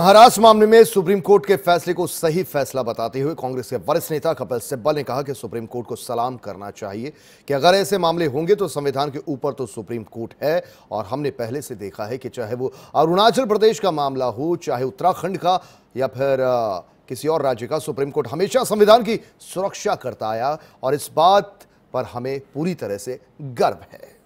महाराष्ट्र मामले में supreme court के फैसले को सही फैसला बताते हुए कांग्रेस के वरिष्ठ नेता कपिल सिब्बल ने कहा कि सुप्रीम कोर्ट को सलाम करना चाहिए कि अगर ऐसे मामले होंगे तो संविधान के ऊपर तो सुप्रीम कोर्ट है और हमने पहले से देखा है कि चाहे वो अरुणाचल प्रदेश का मामला हो चाहे उत्तराखंड का या फिर किसी और राज्य का सुप्रीम कोर्ट हमेशा संविधान की सुरक्षा करता आया और इस बात पर हमें पूरी तरह से गर्व है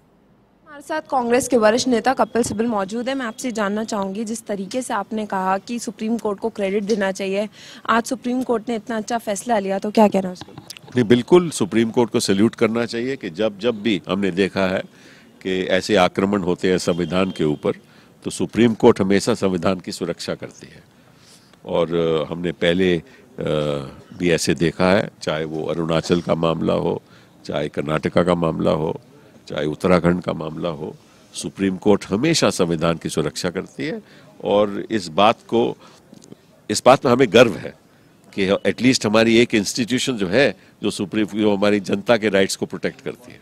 हमारे साथ कांग्रेस के वरिष्ठ नेता कपिल सिब्बल मौजूद है मैं आपसे जानना चाहूंगी जिस तरीके से आपने कहा कि सुप्रीम कोर्ट को क्रेडिट देना चाहिए आज सुप्रीम कोर्ट ने इतना अच्छा फैसला लिया तो क्या कहना उसको नहीं बिल्कुल सुप्रीम कोर्ट को सल्यूट करना चाहिए कि जब जब भी हमने देखा है कि ऐसे आक्रमण होते हैं संविधान के ऊपर तो सुप्रीम कोर्ट हमेशा संविधान की सुरक्षा करती है और हमने पहले भी ऐसे देखा है चाहे वो अरुणाचल का मामला हो चाहे कर्नाटका का मामला हो चाहे उत्तराखंड का मामला हो सुप्रीम कोर्ट हमेशा संविधान की सुरक्षा करती है और इस बात को इस बात में हमें गर्व है कि एटलीस्ट हमारी एक इंस्टीट्यूशन जो है जो सुप्रीम जो हमारी जनता के राइट्स को प्रोटेक्ट करती है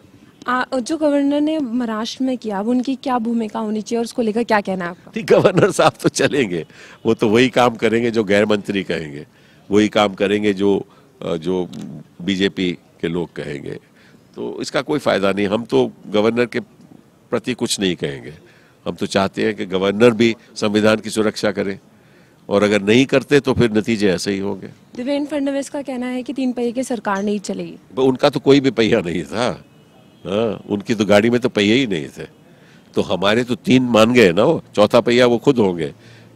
आ, जो गवर्नर ने महाराष्ट्र में किया अब उनकी क्या भूमिका होनी चाहिए और उसको लेकर क्या कहना है आपका गवर्नर साहब तो चलेंगे वो तो वही काम करेंगे जो गैर मंत्री कहेंगे वही काम करेंगे जो जो बीजेपी के लोग कहेंगे तो इसका कोई फ़ायदा नहीं हम तो गवर्नर के प्रति कुछ नहीं कहेंगे हम तो चाहते हैं कि गवर्नर भी संविधान की सुरक्षा करें और अगर नहीं करते तो फिर नतीजे ऐसे ही होंगे देवेंद्र फडनवीस का कहना है कि तीन पहिए की सरकार नहीं चलेगी उनका तो कोई भी पहिया नहीं था हाँ उनकी तो गाड़ी में तो पहिए ही नहीं थे तो हमारे तो तीन मान गए ना वो चौथा पहिया वो खुद होंगे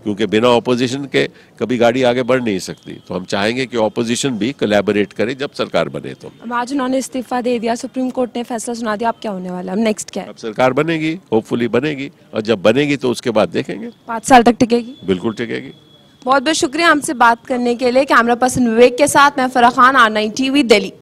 क्योंकि बिना ऑपोजिशन के कभी गाड़ी आगे बढ़ नहीं सकती तो हम चाहेंगे कि ऑपोजिशन भी कलेबोरेट करे जब सरकार बने तो आज उन्होंने इस्तीफा दे दिया सुप्रीम कोर्ट ने फैसला सुना दिया अब क्या होने वाला नेक्स्ट क्या है? अब सरकार बनेगी होपफुली बनेगी और जब बनेगी तो उसके बाद देखेंगे पाँच साल तक टिकेगी बिल्कुल टिकेगी बहुत बहुत शुक्रिया हमसे बात करने के लिए कैमरा पर्सन विवेक के साथ मैं Farah Khan R nine TV Delhi